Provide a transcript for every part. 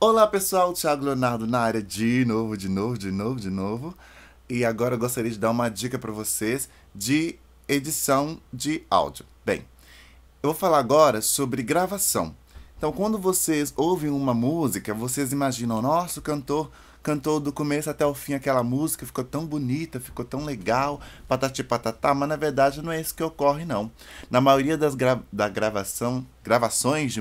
Olá pessoal, Thiago Leonardo na área de novo, de novo, de novo, de novo. E agora eu gostaria de dar uma dica para vocês de edição de áudio. Bem, eu vou falar agora sobre gravação. Então, quando vocês ouvem uma música, vocês imaginam, nossa, o cantor cantou do começo até o fim aquela música, ficou tão bonita, ficou tão legal, patati patatá, mas na verdade não é isso que ocorre, não. Na maioria das gra da gravação, gravações de,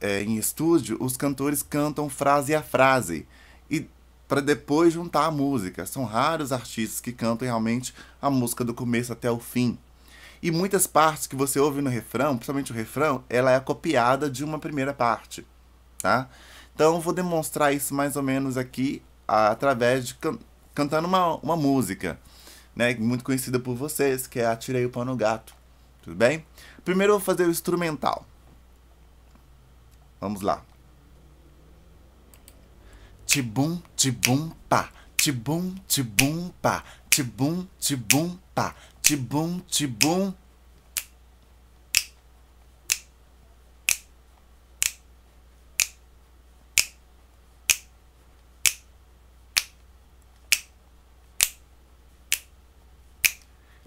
é, em estúdio, os cantores cantam frase a frase e para depois juntar a música. São raros artistas que cantam realmente a música do começo até o fim. E muitas partes que você ouve no refrão, principalmente o refrão, ela é copiada de uma primeira parte, tá? Então vou demonstrar isso mais ou menos aqui através de can cantando uma, uma música, né, muito conhecida por vocês, que é Atirei o Pano Gato, tudo bem? Primeiro eu vou fazer o instrumental. Vamos lá. Tibum, tibum, pá. Tibum, tibum, pá. Tibum, tibum, pá. Tibum, tibum.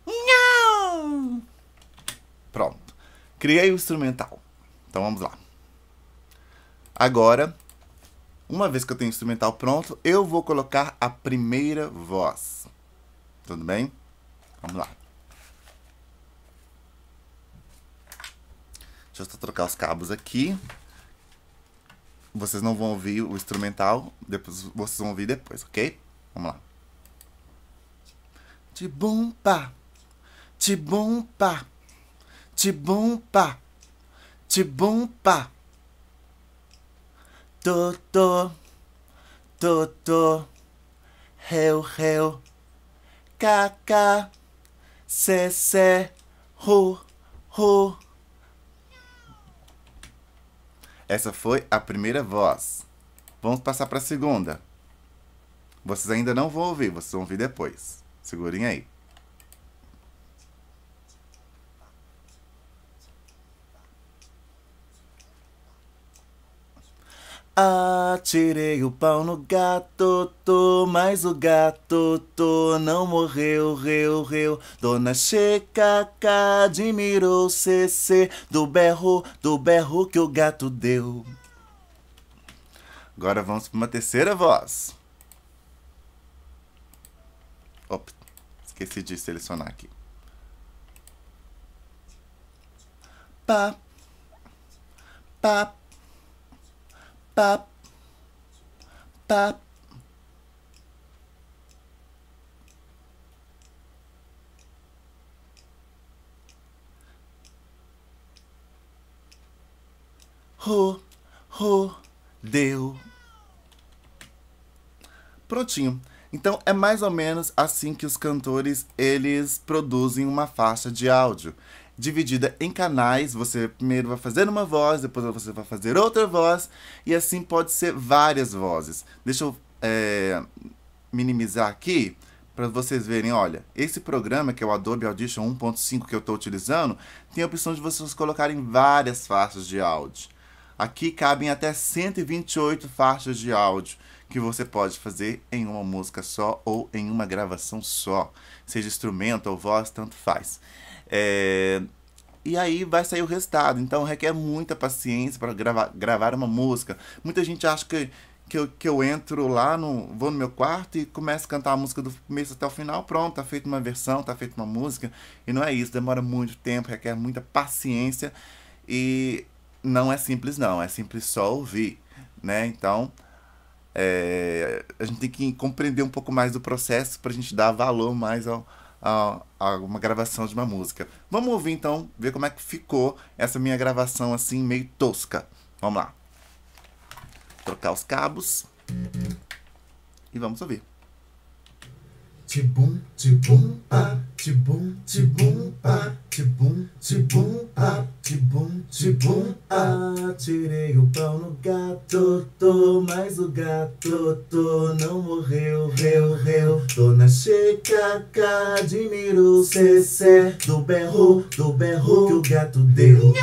Não! Pronto. Criei o instrumental. Então vamos lá. Agora, uma vez que eu tenho o instrumental pronto, eu vou colocar a primeira voz. Tudo bem? Vamos lá. Deixa eu só trocar os cabos aqui. Vocês não vão ouvir o instrumental, depois vocês vão ouvir depois, ok? Vamos lá. Te bom pá, Te bom pá, te bom pá, Te bom pá. Totô, totô, reu, reu, cacá, cecé, ru, ru. Essa foi a primeira voz. Vamos passar para a segunda. Vocês ainda não vão ouvir, vocês vão ouvir depois. Segurem aí. Atirei o pau no gato, tô, mas o gato, tô, não morreu, reu, reu. Dona Checaca admirou CC do berro, do berro que o gato deu. Agora vamos para uma terceira voz. Op, esqueci de selecionar aqui. Pá, pá, pap, pap. Ro, ro, deu. Prontinho. Então é mais ou menos assim que os cantores eles produzem uma faixa de áudio dividida em canais. Você primeiro vai fazer uma voz, depois você vai fazer outra voz, e assim pode ser várias vozes. Deixa eu é, minimizar aqui para vocês verem, olha, esse programa que é o Adobe Audition 1.5 que eu estou utilizando, tem a opção de vocês colocarem várias faixas de áudio. Aqui cabem até 128 faixas de áudio que você pode fazer em uma música só ou em uma gravação só, seja instrumento ou voz, tanto faz. É, e aí vai sair o resultado. Então requer muita paciência para gravar, gravar uma música. Muita gente acha que, que, eu, que eu entro lá, no, vou no meu quarto e começo a cantar a música do começo até o final. Pronto, tá feita uma versão, tá feita uma música. E não é isso, demora muito tempo, requer muita paciência. E não é simples, não. É simples só ouvir, né? Então. É, a gente tem que compreender um pouco mais do processo para a gente dar valor mais ao, a, uma gravação de uma música. Vamos ouvir então, ver como é que ficou essa minha gravação assim, meio tosca. Vamos lá. Trocar os cabos. E vamos ouvir. Tibum, tibum, pá, tibum, tibum, pá, tibum, tibum, pá, tibum, tibum, pá. Tirei o pão no gás. Totô, mas o gato tô, não morreu, reu, reu. Tô na checa, admiro o cê do berro, do berro que o gato deu.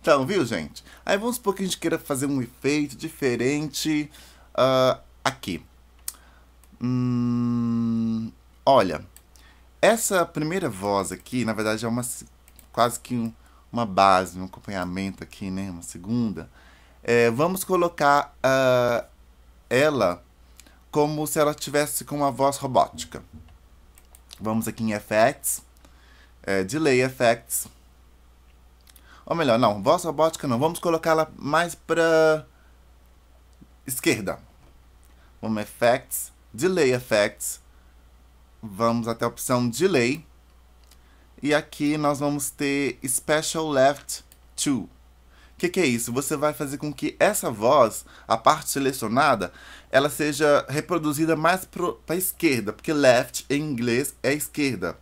Então, viu, gente? Aí vamos supor que a gente queira fazer um efeito diferente uh, aqui. Hum, olha, essa primeira voz aqui, na verdade, é uma quase que um uma base, um acompanhamento aqui, né? Uma segunda. É, vamos colocar uh, ela como se ela tivesse com uma voz robótica. Vamos aqui em Effects, é, Delay Effects. Ou melhor, não, voz robótica não. Vamos colocá-la mais para esquerda. Vamos Effects, Delay Effects. Vamos até a opção Delay. E aqui nós vamos ter Special Left to. O que, que, é isso? Você vai fazer com que essa voz, a parte selecionada, ela seja reproduzida mais para a esquerda, porque left em inglês é esquerda.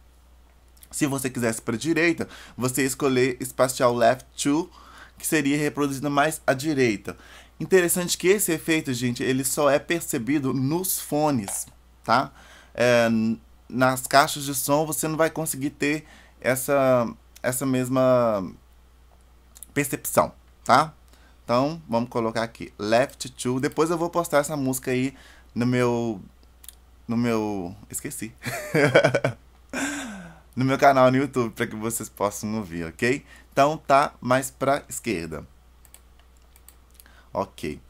Se você quisesse para a direita, você escolher espacial left to, que seria reproduzida mais à direita. Interessante que esse efeito, gente, ele só é percebido nos fones, tá? É, nas caixas de som você não vai conseguir ter essa, essa mesma percepção, tá? Então, vamos colocar aqui, Left To. Depois eu vou postar essa música aí no meu... No meu... Esqueci. no meu canal no YouTube, para que vocês possam ouvir, ok? Então, tá mais pra esquerda. Ok.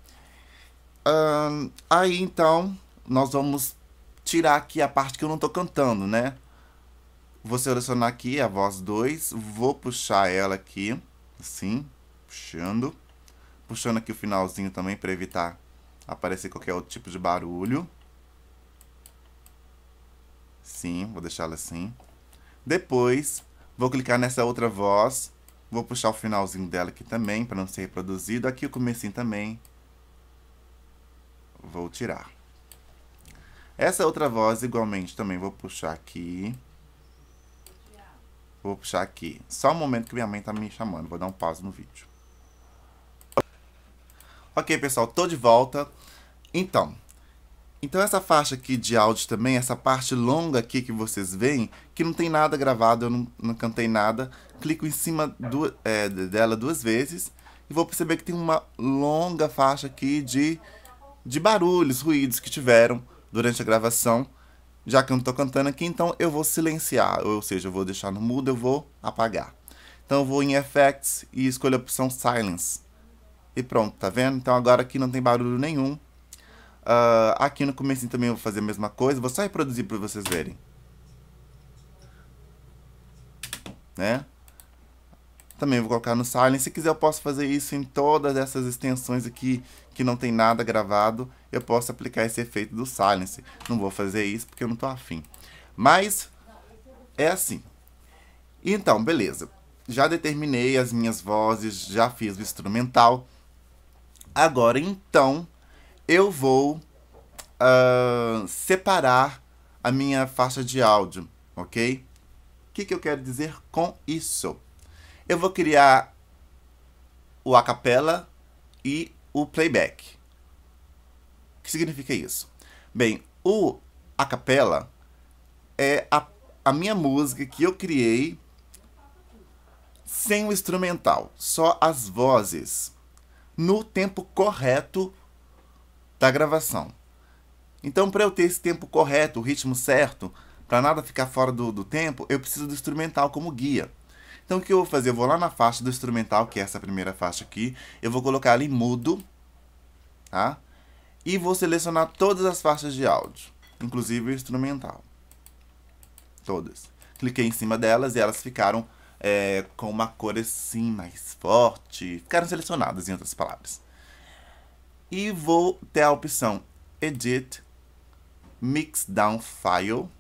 Um, aí, então, nós vamos tirar aqui a parte que eu não tô cantando, né? Vou selecionar aqui a voz 2, vou puxar ela aqui, assim, puxando. Puxando aqui o finalzinho também para evitar aparecer qualquer outro tipo de barulho. Sim, vou deixar ela assim. Depois, vou clicar nessa outra voz. Vou puxar o finalzinho dela aqui também, para não ser reproduzido. Aqui o comecinho também. Vou tirar. Essa outra voz, igualmente, também vou puxar aqui. Vou puxar aqui. Só um momento que minha mãe tá me chamando. Vou dar um pause no vídeo. Ok, pessoal, tô de volta. Então, então essa faixa aqui de áudio também, essa parte longa aqui que vocês veem, que não tem nada gravado, eu não, não cantei nada, clico em cima do, é, dela duas vezes e vou perceber que tem uma longa faixa aqui de, de barulhos, ruídos que tiveram durante a gravação já que eu não estou cantando aqui, então eu vou silenciar, ou seja, eu vou deixar no mudo, eu vou apagar. Então eu vou em Effects e escolho a opção Silence. E pronto, tá vendo? Então agora aqui não tem barulho nenhum. Uh, aqui no começo também eu vou fazer a mesma coisa, vou só reproduzir para vocês verem. Né? Também vou colocar no silence. Se quiser, eu posso fazer isso em todas essas extensões aqui que não tem nada gravado. Eu posso aplicar esse efeito do silence. Não vou fazer isso porque eu não estou afim. Mas é assim. Então, beleza. Já determinei as minhas vozes, já fiz o instrumental. Agora, então, eu vou uh, separar a minha faixa de áudio, ok? O que, que eu quero dizer com isso? eu vou criar o a e o playback. O que significa isso? Bem, o a é a, a minha música que eu criei sem o instrumental, só as vozes, no tempo correto da gravação. Então, para eu ter esse tempo correto, o ritmo certo, para nada ficar fora do, do tempo, eu preciso do instrumental como guia. Então o que eu vou fazer? Eu vou lá na faixa do instrumental, que é essa primeira faixa aqui. Eu vou colocar ela em mudo, tá? E vou selecionar todas as faixas de áudio, inclusive o instrumental. Todas. Cliquei em cima delas e elas ficaram é, com uma cor assim mais forte. Ficaram selecionadas, em outras palavras. E vou ter a opção Edit, Mix Down File.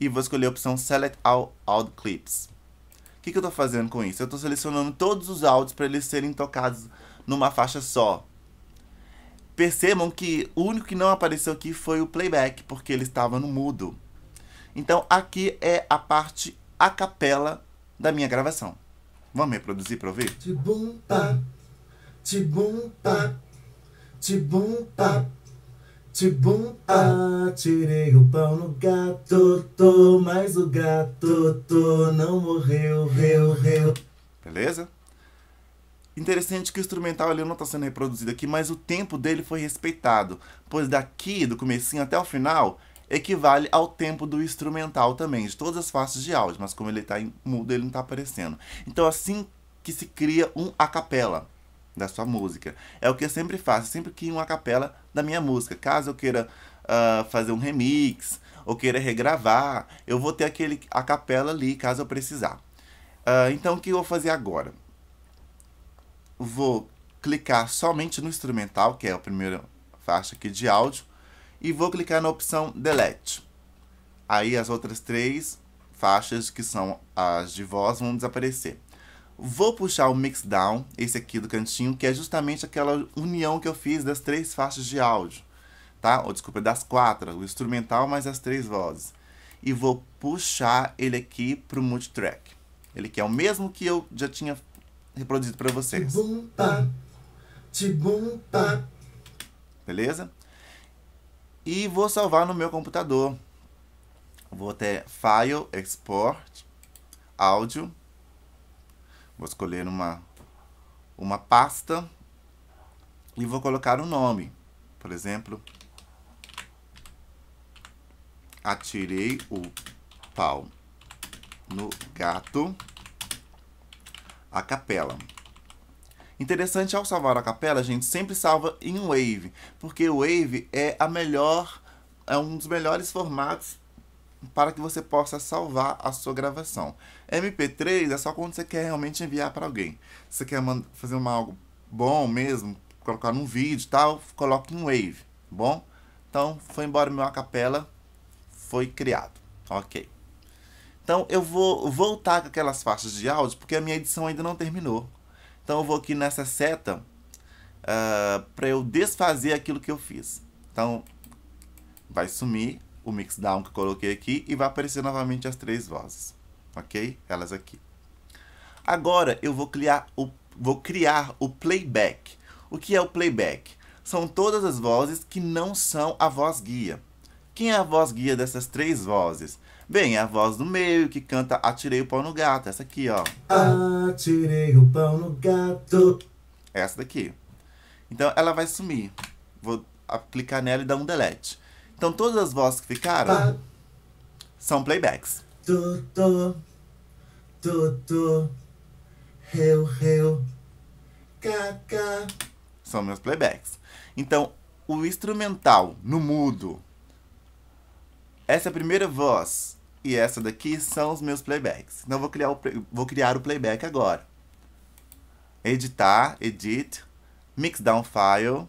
E vou escolher a opção Select All Out Clips. O que, que eu tô fazendo com isso? Eu tô selecionando todos os áudios para eles serem tocados numa faixa só. Percebam que o único que não apareceu aqui foi o playback, porque ele estava no mudo. Então aqui é a parte a capela da minha gravação. Vamos reproduzir para ouvir? Tibum, pá. Tá. Tibum, pá. Tá. Tibum, pá. Tá. Tibum, ah, tirei o pau no gato, tô, mas o gato, tô, não morreu, reu, reu. Beleza? Interessante que o instrumental ali não está sendo reproduzido aqui, mas o tempo dele foi respeitado, pois daqui, do comecinho até o final, equivale ao tempo do instrumental também, de todas as faixas de áudio, mas como ele está em mudo, ele não está aparecendo. Então assim que se cria um a capela da sua música. É o que eu sempre faço, sempre que uma capela da minha música. Caso eu queira uh, fazer um remix ou queira regravar, eu vou ter aquele, a capela ali, caso eu precisar. Uh, então, o que eu vou fazer agora? Vou clicar somente no instrumental, que é a primeira faixa aqui de áudio, e vou clicar na opção Delete. Aí as outras três faixas que são as de voz vão desaparecer. Vou puxar o mix down, esse aqui do cantinho, que é justamente aquela união que eu fiz das três faixas de áudio, tá? Ou desculpa, das quatro, o instrumental mais as três vozes. E vou puxar ele aqui pro multitrack. Ele que é o mesmo que eu já tinha reproduzido para vocês. Beleza? E vou salvar no meu computador. Vou até File, Export, Áudio Vou escolher uma, uma pasta e vou colocar um nome. Por exemplo, atirei o pau no gato a capela. Interessante ao salvar a capela, a gente sempre salva em Wave, porque o Wave é a melhor, é um dos melhores formatos para que você possa salvar a sua gravação. MP3 é só quando você quer realmente enviar para alguém. Se você quer fazer uma, algo bom mesmo, colocar num vídeo e tal, coloque em Wave, tá bom? Então, foi embora meu acapela, foi criado, ok. Então, eu vou voltar com aquelas faixas de áudio, porque a minha edição ainda não terminou. Então, eu vou aqui nessa seta uh, ah, para eu desfazer aquilo que eu fiz. Então, vai sumir o mixdown que eu coloquei aqui e vai aparecer novamente as três vozes ok? Elas aqui. Agora eu vou criar o, vou criar o playback. O que é o playback? São todas as vozes que não são a voz guia. Quem é a voz guia dessas três vozes? Bem, é a voz do meio que canta Atirei o pão no gato, essa aqui, ó. Atirei o pão no gato. É essa daqui. Então ela vai sumir. Vou clicar nela e dar um delete. Então todas as vozes que ficaram ah. são playbacks. Tutu, tutu, reu, reu, caca. São meus playbacks. Então, o instrumental no mudo. Essa é a primeira voz e essa daqui são os meus playbacks. Então, vou criar o, vou criar o playback agora. Editar, edit, mix down file,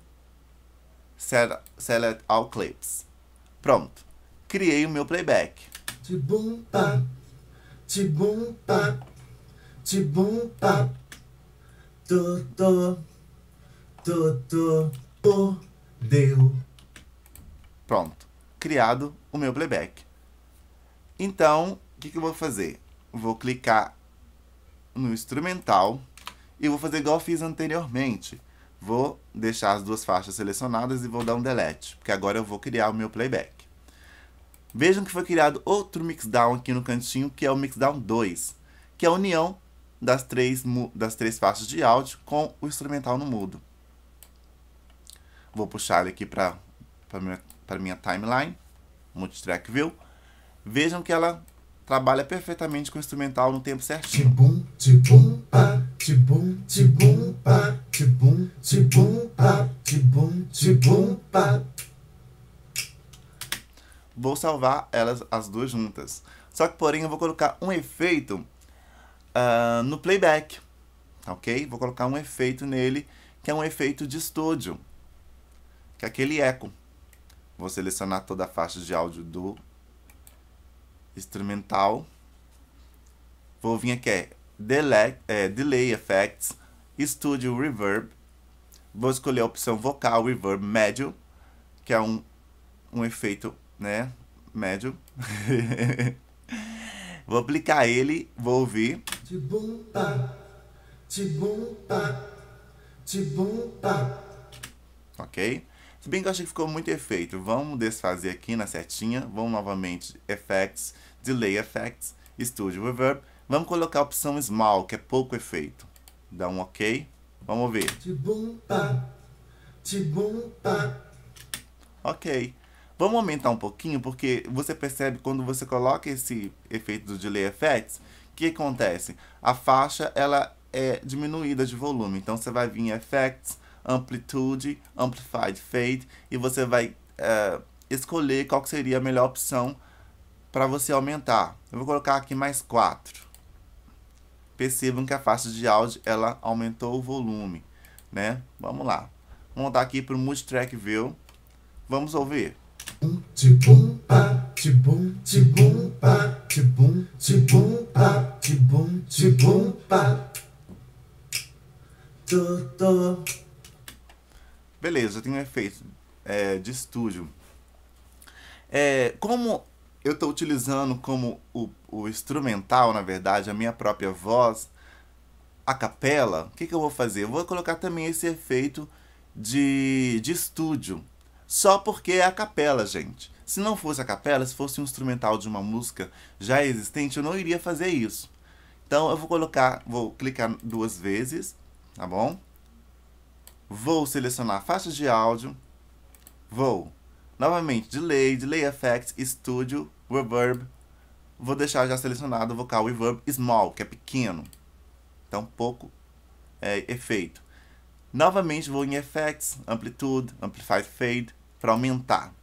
select all clips. Pronto. Criei o meu playback. Tibum pá, ah. tibum pá, ah. tibum ah. pá. Totô, Pronto, criado o meu playback. Então, o que, que eu vou fazer? Vou clicar no instrumental e vou fazer igual eu fiz anteriormente. Vou deixar as duas faixas selecionadas e vou dar um delete, porque agora eu vou criar o meu playback. Vejam que foi criado outro mixdown aqui no cantinho, que é o mixdown 2, que é a união das três, das três faixas de áudio com o instrumental no mudo. Vou puxar ele aqui para minha, minha timeline, Multitrack View. Vejam que ela trabalha perfeitamente com o instrumental no tempo certinho. Tibum, tibum, pá, tibum, tibum, pá, tibum, tibum, pá, tibum, tibum, pá vou salvar elas as duas juntas. Só que, porém, eu vou colocar um efeito uh, no playback, ok? Vou colocar um efeito nele, que é um efeito de estúdio, que é aquele eco. Vou selecionar toda a faixa de áudio do instrumental. Vou vir aqui, é, delay, é, delay Effects, Studio Reverb. Vou escolher a opção vocal, reverb médio, que é um, um efeito né? Médio. vou aplicar ele, vou ouvir. Ok? Se bem que eu achei que ficou muito efeito. Vamos desfazer aqui na setinha. Vamos novamente, Effects, Delay Effects, Studio Reverb. Vamos colocar a opção Small, que é pouco efeito. Dá um OK. Vamos ver. Ok. Vamos aumentar um pouquinho, porque você percebe quando você coloca esse efeito do delay effects, o que acontece? A faixa ela é diminuída de volume, então você vai vir em effects, amplitude, amplified fade e você vai eh, escolher qual seria a melhor opção para você aumentar. Eu vou colocar aqui mais 4. Percebam que a faixa de áudio ela aumentou o volume, né? Vamos lá. Vamos voltar aqui para o Multitrack View. Vamos ouvir tibum pá, tibum, tibum pá, tibum, tibum pá, tibum, tibum Beleza, tem um efeito é, de estúdio. É, como eu estou utilizando como o, o, instrumental, na verdade, a minha própria voz, a capela, o que, que eu vou fazer? Eu vou colocar também esse efeito de, de estúdio só porque é a capela, gente. Se não fosse a capela, se fosse um instrumental de uma música já existente, eu não iria fazer isso. Então eu vou colocar, vou clicar duas vezes, tá bom? Vou selecionar faixas de áudio, vou novamente delay, delay effects, studio, reverb. Vou deixar já selecionado o vocal reverb small, que é pequeno. Então pouco é, efeito. Novamente vou em effects, amplitude, amplified fade, para aumentar.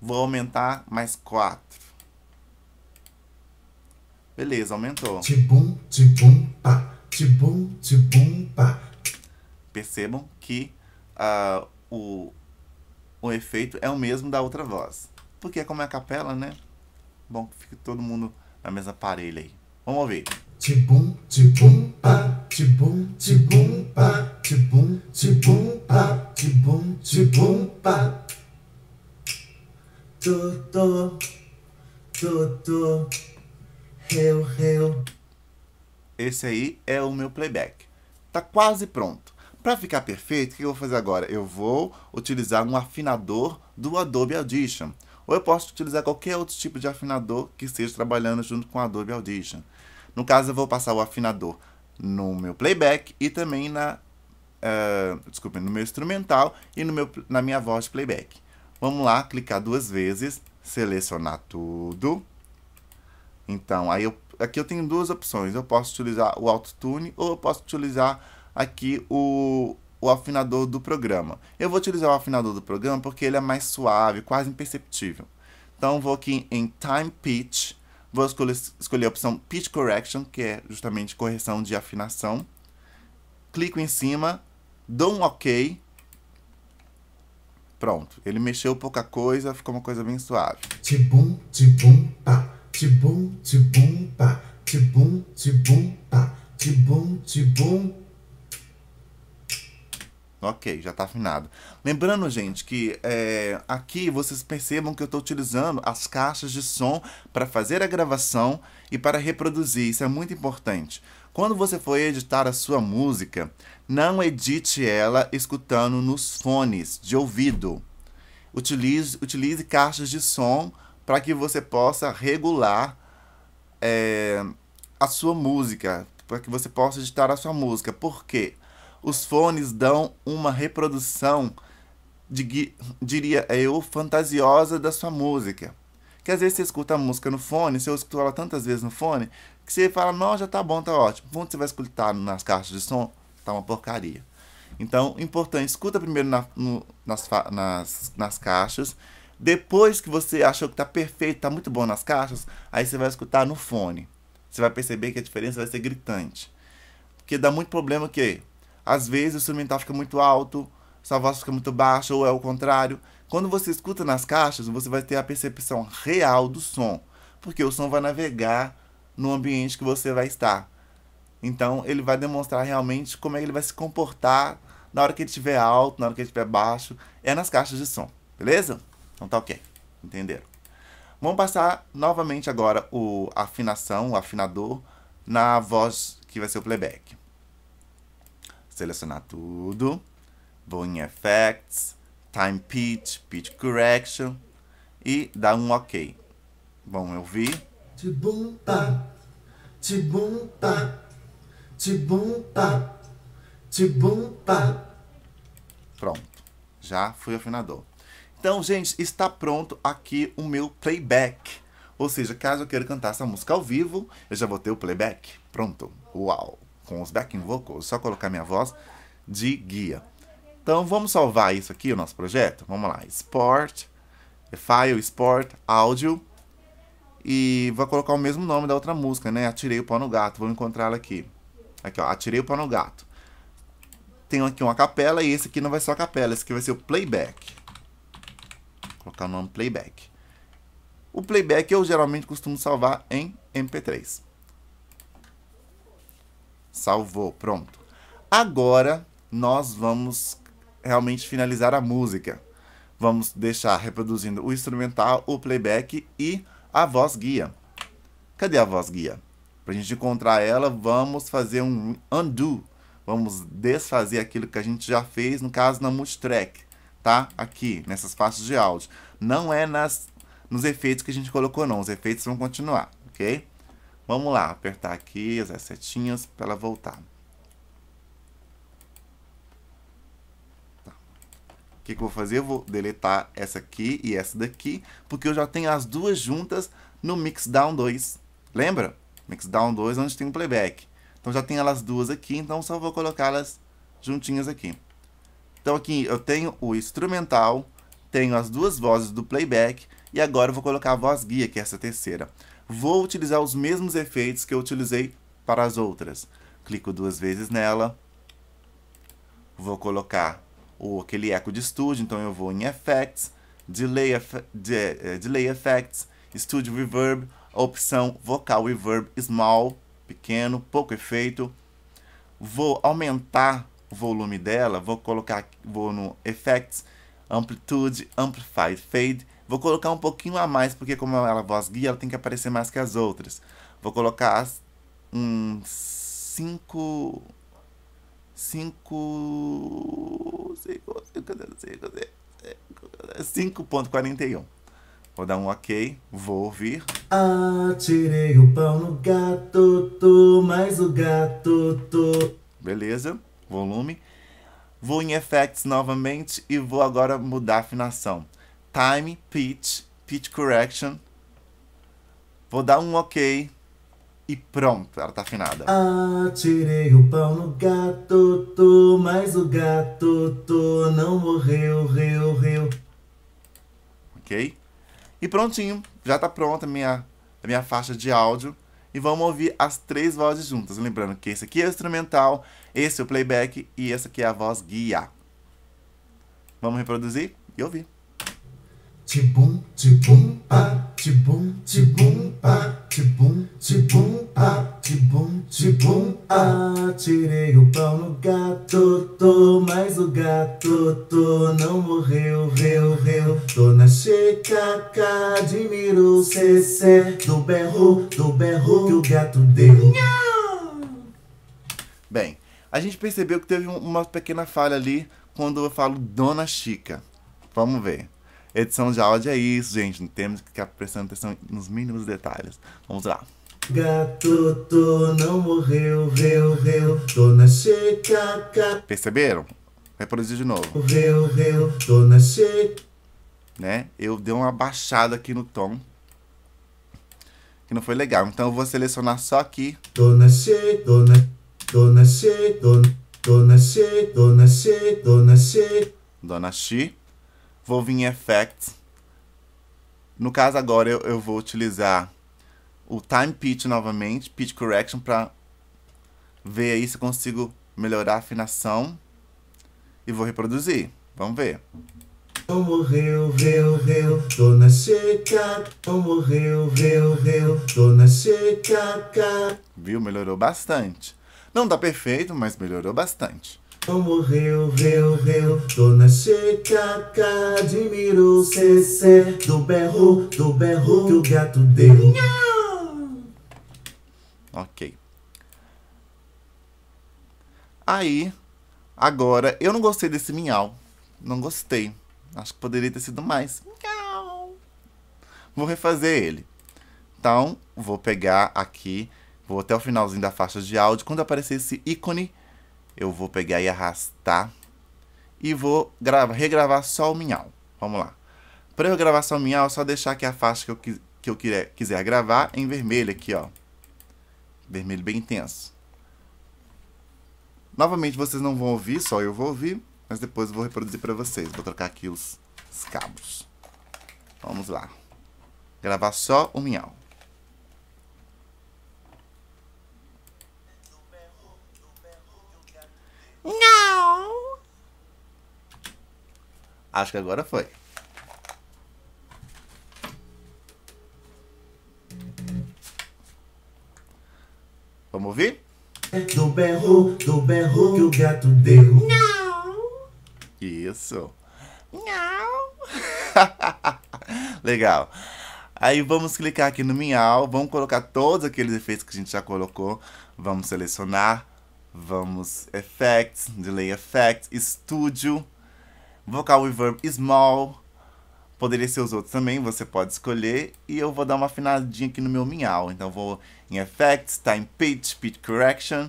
Vou aumentar mais 4. Beleza, aumentou. Tibum, tibum, pá. Tibum, tibum, pá. Percebam que uh, o, o efeito é o mesmo da outra voz. Porque é como é a capela, né? Bom, fica todo mundo na mesma parelha aí. Vamos ouvir. Tibum, tibum, pá. Tibum, tibum, pá tibum, tibum, pá, tibum, tibum, pá. Tutu, tutu, reu, reu. Esse aí é o meu playback. Tá quase pronto. Para ficar perfeito, o que eu vou fazer agora? Eu vou utilizar um afinador do Adobe Audition. Ou eu posso utilizar qualquer outro tipo de afinador que esteja trabalhando junto com o Adobe Audition. No caso, eu vou passar o afinador no meu playback e também na ah, desculpa, no meu instrumental e no meu, na minha voz playback. Vamos lá, clicar duas vezes, selecionar tudo. Então, aí eu, aqui eu tenho duas opções. Eu posso utilizar o autotune ou eu posso utilizar aqui o, o afinador do programa. Eu vou utilizar o afinador do programa porque ele é mais suave, quase imperceptível. Então, vou aqui em Time Pitch, vou escolher, escolher a opção Pitch Correction, que é justamente correção de afinação. Clico em cima, dou um ok. Pronto, ele mexeu pouca coisa, ficou uma coisa bem suave. Tibum, tibum, pá, tibum, tibum, pá, tibum, tibum, pá, tibum, tibum. Ok, já está afinado. Lembrando, gente, que é, aqui vocês percebam que eu estou utilizando as caixas de som para fazer a gravação e para reproduzir. Isso é muito importante. Quando você for editar a sua música, não edite ela escutando nos fones de ouvido. Utilize, utilize caixas de som para que você possa regular é, a sua música, para que você possa editar a sua música. Por quê? Os fones dão uma reprodução, de, diria eu, fantasiosa da sua música. Que às vezes você escuta a música no fone, você escutou ela tantas vezes no fone, que você fala, não, já tá bom, tá ótimo. Quando você vai escutar nas caixas de som, tá uma porcaria. Então, importante, escuta primeiro na, no, nas, nas, nas caixas. Depois que você achou que tá perfeito, tá muito bom nas caixas, aí você vai escutar no fone. Você vai perceber que a diferença vai ser gritante. Porque dá muito problema que, às vezes, o instrumental fica muito alto, sua voz fica muito baixa, ou é o contrário. Quando você escuta nas caixas, você vai ter a percepção real do som. Porque o som vai navegar no ambiente que você vai estar. Então ele vai demonstrar realmente como é que ele vai se comportar na hora que ele estiver alto, na hora que ele estiver baixo, é nas caixas de som, beleza? Então tá ok, entenderam? Vamos passar novamente agora o afinação, o afinador, na voz que vai ser o playback. Selecionar tudo, vou em Effects, Time Pitch, Pitch Correction e dar um OK. Vamos ouvir. Tibum tá, tibum tá, tibum tá, tibum tá. Pronto, já fui afinador. Então, gente, está pronto aqui o meu playback. Ou seja, caso eu queira cantar essa música ao vivo, eu já vou ter o playback. Pronto, uau, com os backing vocals, só colocar minha voz de guia. Então, vamos salvar isso aqui, o nosso projeto? Vamos lá, Export, File, export, Áudio e vou colocar o mesmo nome da outra música, né? Atirei o pau no gato, vou encontrar ela aqui. Aqui, ó, atirei o pau no gato. Tenho aqui uma capela e esse aqui não vai ser a capela, esse aqui vai ser o playback. Vou colocar o nome playback. O playback eu geralmente costumo salvar em MP3. Salvou, pronto. Agora nós vamos realmente finalizar a música. Vamos deixar reproduzindo o instrumental, o playback e a voz guia. Cadê a voz guia? Para a gente encontrar ela, vamos fazer um undo. Vamos desfazer aquilo que a gente já fez, no caso, na multitrack, tá? Aqui, nessas faixas de áudio. Não é nas, nos efeitos que a gente colocou, não. Os efeitos vão continuar, ok? Vamos lá, apertar aqui as setinhas para ela voltar. O que, que eu vou fazer? Eu vou deletar essa aqui e essa daqui, porque eu já tenho as duas juntas no Mixdown 2. Lembra? Mixdown 2, é onde tem o um playback. Então já tenho elas duas aqui, então só vou colocá-las juntinhas aqui. Então aqui eu tenho o instrumental, tenho as duas vozes do playback, e agora eu vou colocar a voz guia, que é essa terceira. Vou utilizar os mesmos efeitos que eu utilizei para as outras. Clico duas vezes nela. Vou colocar o, aquele eco de estúdio, então eu vou em Effects, Delay, efe, de, uh, delay Effects, Studio Reverb, a opção Vocal Reverb Small, pequeno, pouco efeito. Vou aumentar o volume dela, vou colocar, vou no Effects, Amplitude, Amplified Fade, Vou colocar um pouquinho a mais, porque como ela é voz guia, ela tem que aparecer mais que as outras. Vou colocar uns um 5, 5.41. Vou dar um ok, vou ouvir. Atirei ah, o pão no gato, tu, mais o gato, tu. Beleza, volume. Vou em effects novamente e vou agora mudar a afinação. Time, pitch, pitch correction. Vou dar um ok e pronto, ela tá afinada. Ah, tirei o pau no gato, tô, mas o gato tô não morreu, riu, riu. Ok? E prontinho, já tá pronta a minha, a minha faixa de áudio. E vamos ouvir as três vozes juntas. Lembrando que esse aqui é o instrumental, esse é o playback e essa aqui é a voz guia. Vamos reproduzir e ouvir. Tibum, tibum, ah, tibum, tibum, ah, tibum, tibum, ah, tibum, tibum, pá. Tirei o pau no gato, tô, mas o gato, tô, não morreu, reu, reu. Dona Checaca admiro o cc do berro, do berro que o gato deu. Bem, a gente percebeu que teve uma pequena falha ali quando eu falo Dona Chica. Vamos ver. Edição de áudio é isso, gente. Temos que ficar prestando atenção nos mínimos detalhes. Vamos lá. Gato, tô, não morreu, reu, reu, tô na seca, ca... Perceberam? Reproduzir de novo. Reu, reu, tô na seca. Né? Eu dei uma baixada aqui no tom. Que não foi legal. Então eu vou selecionar só aqui. Tô na seca, tô na, Dona na seca, Dona tô Dona seca, Dona na seca, tô Dona Xi vou vir em Effects. No caso agora eu, eu vou utilizar o Time Pitch novamente, Pitch Correction, para ver aí se consigo melhorar a afinação. E vou reproduzir. Vamos ver. morreu, seca. morreu, seca. Viu? Melhorou bastante. Não tá perfeito, mas melhorou bastante. Morreu, reu, reu, dona Checa, admirou CC do berro, do berro que o gato deu. Ok. Aí, agora, eu não gostei desse miau. Não gostei. Acho que poderia ter sido mais. Miau. Vou refazer ele. Então, vou pegar aqui, vou até o finalzinho da faixa de áudio. Quando aparecer esse ícone eu vou pegar e arrastar e vou gravar, regravar só o minhal. Vamos lá. Para eu gravar só o minhal, é só deixar aqui a faixa que eu, que eu quiser, quiser gravar em vermelho aqui, ó. Vermelho bem intenso. Novamente, vocês não vão ouvir, só eu vou ouvir, mas depois eu vou reproduzir para vocês. Vou trocar aqui os, os cabos. Vamos lá. Gravar só o minhal. Acho que agora foi. Vamos ouvir? Do berro, do berro que o gato deu. Não. Isso. Não. Legal. Aí vamos clicar aqui no miau, vamos colocar todos aqueles efeitos que a gente já colocou. Vamos selecionar, vamos effects, delay effects, estúdio vocal reverb small. Poderia ser os outros também, você pode escolher. E eu vou dar uma afinadinha aqui no meu minhal. Então vou em Effects, Time tá Pitch, Pitch Correction.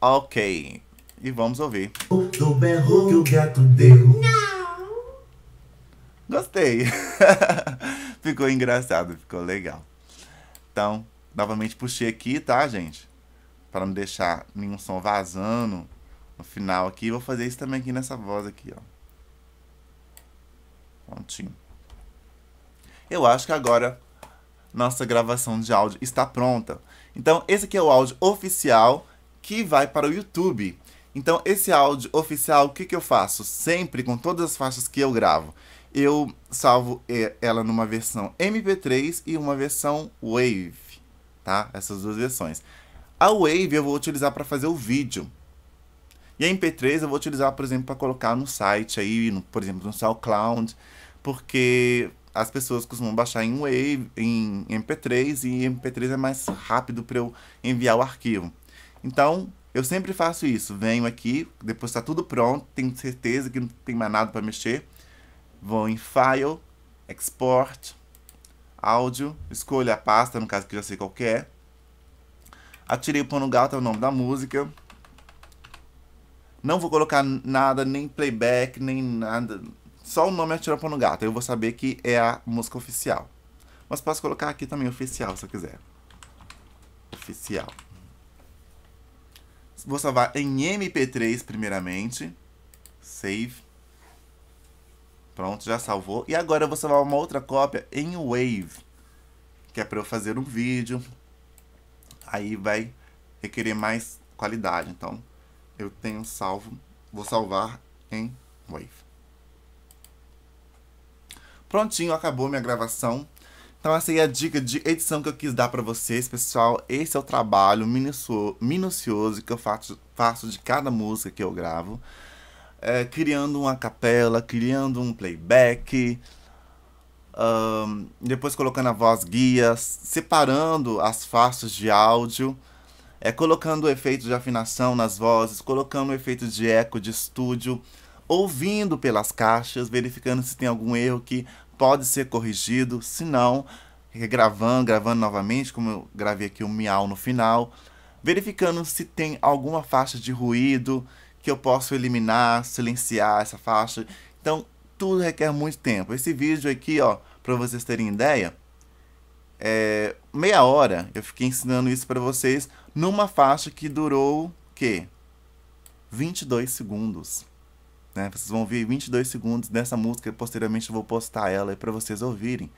Ok. E vamos ouvir. Do berro que o gato deu. Não. Gostei. ficou engraçado, ficou legal. Então, novamente puxei aqui, tá, gente? Para não deixar nenhum som vazando no final aqui. Vou fazer isso também aqui nessa voz aqui, ó. Prontinho. Eu acho que agora nossa gravação de áudio está pronta. Então, esse aqui é o áudio oficial que vai para o YouTube. Então, esse áudio oficial, o que, que eu faço? Sempre, com todas as faixas que eu gravo, eu salvo é, ela numa versão MP3 e uma versão Wave, tá? Essas duas versões. A Wave eu vou utilizar para fazer o vídeo. E a MP3 eu vou utilizar, por exemplo, para colocar no site aí, no, por exemplo, no SoundCloud, porque as pessoas costumam baixar em Wave, em MP3 e MP3 é mais rápido para eu enviar o arquivo. Então, eu sempre faço isso. Venho aqui, depois está tudo pronto, tenho certeza que não tem mais nada para mexer. Vou em File, Export, Áudio, escolho a pasta, no caso que eu já sei qual é. Atirei o ponugal, é o nome da música. Não vou colocar nada, nem playback, nem nada. Só o nome Atirou para no Gato. Eu vou saber que é a música oficial. Mas posso colocar aqui também oficial, se eu quiser. Oficial. Vou salvar em MP3 primeiramente. Save. Pronto, já salvou. E agora eu vou salvar uma outra cópia em Wave. Que é para eu fazer um vídeo. Aí vai requerer mais qualidade. Então, eu tenho salvo, vou salvar em Wave. Prontinho, acabou minha gravação. Então essa aí é a dica de edição que eu quis dar para vocês, pessoal. Esse é o trabalho minucioso que eu faço de cada música que eu gravo. É, criando uma capela, criando um playback, um, depois colocando a voz guia, separando as faixas de áudio é colocando efeitos de afinação nas vozes, colocando efeitos de eco de estúdio, ouvindo pelas caixas, verificando se tem algum erro que pode ser corrigido, se não, regravando, gravando novamente, como eu gravei aqui o um miau no final, verificando se tem alguma faixa de ruído que eu posso eliminar, silenciar essa faixa. Então, tudo requer muito tempo. Esse vídeo aqui, ó, para vocês terem ideia, é, meia hora eu fiquei ensinando isso para vocês numa faixa que durou que 22 segundos. Né? Vocês vão ouvir 22 segundos dessa música, posteriormente eu vou postar ela para vocês ouvirem.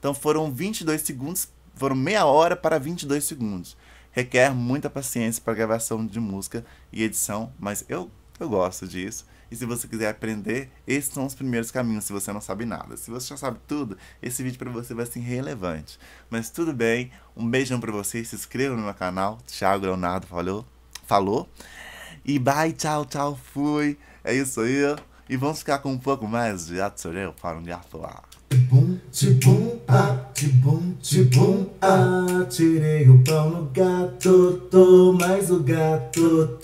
Então foram 22 segundos, foram meia hora para 22 segundos. Requer muita paciência para gravação de música e edição, mas eu, eu gosto disso. E se você quiser aprender, esses são os primeiros caminhos se você não sabe nada. Se você já sabe tudo, esse vídeo para você vai ser irrelevante. Mas tudo bem, um beijão para você, se inscreva no meu canal. Thiago Leonardo falou. falou. E bye, tchau, tchau, fui. É isso aí. E vamos ficar com um pouco mais de Atsureu para um gato falar. Tibum, tibum, ah, tibum, tibum, ah Tirei o pão no gato, tô, mas o gato, tô